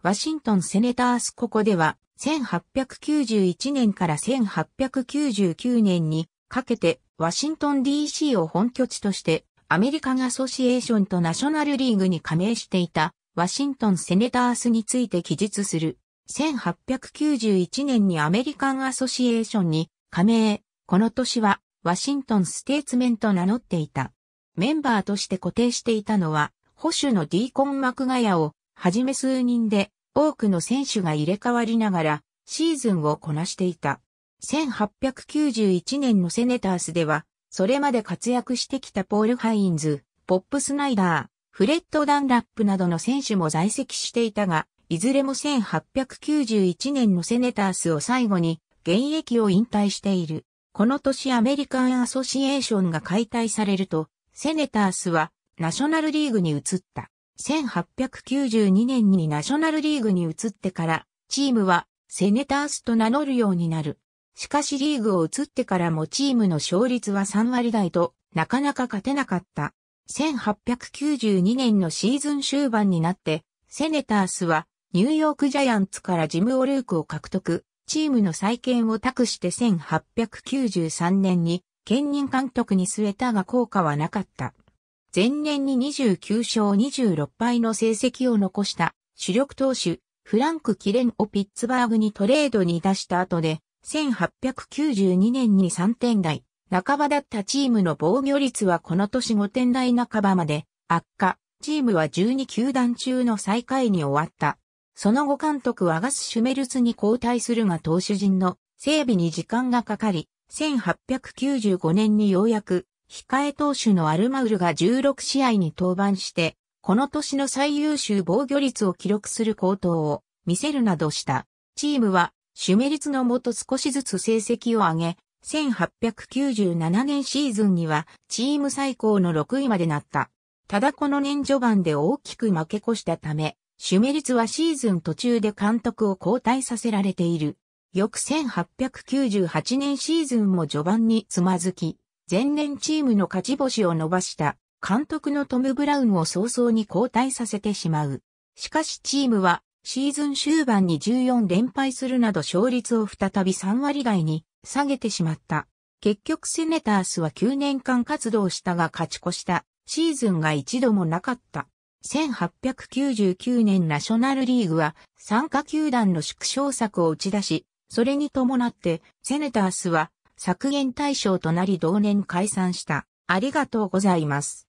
ワシントンセネタースここでは、1891年から1899年にかけて、ワシントン DC を本拠地として、アメリカンアソシエーションとナショナルリーグに加盟していた、ワシントンセネタースについて記述する。1891年にアメリカンアソシエーションに加盟、この年はワシントンステーツメント名乗っていた。メンバーとして固定していたのは、保守のディーコン・マクガヤをはじめ数人で多くの選手が入れ替わりながらシーズンをこなしていた。1891年のセネタースでは、それまで活躍してきたポール・ハインズ、ポップ・スナイダー、フレッド・ダンラップなどの選手も在籍していたが、いずれも1891年のセネタースを最後に現役を引退している。この年アメリカン・アソシエーションが解体されると、セネタースはナショナルリーグに移った。1892年にナショナルリーグに移ってから、チームはセネタースと名乗るようになる。しかしリーグを移ってからもチームの勝率は3割台と、なかなか勝てなかった。1892年のシーズン終盤になって、セネタースはニューヨークジャイアンツからジム・オルークを獲得、チームの再建を託して1893年に兼任監督に据えたが効果はなかった。前年に29勝26敗の成績を残した主力投手、フランク・キレンをピッツバーグにトレードに出した後で、1892年に3点台、半ばだったチームの防御率はこの年5点台半ばまで悪化、チームは12球団中の最下位に終わった。その後監督はガス・シュメルツに交代するが投手陣の整備に時間がかかり、1895年にようやく控え投手のアルマウルが16試合に登板して、この年の最優秀防御率を記録する高騰を見せるなどした。チームは、シュメリツのもと少しずつ成績を上げ、1897年シーズンにはチーム最高の6位までなった。ただこの年序盤で大きく負け越したため、シュメリツはシーズン途中で監督を交代させられている。翌1898年シーズンも序盤につまずき、前年チームの勝ち星を伸ばした監督のトム・ブラウンを早々に交代させてしまう。しかしチームはシーズン終盤に14連敗するなど勝率を再び3割台に下げてしまった。結局セネタースは9年間活動したが勝ち越したシーズンが一度もなかった。1899年ナショナルリーグは参加球団の縮小策を打ち出し、それに伴ってセネタースは削減対象となり同年解散した。ありがとうございます。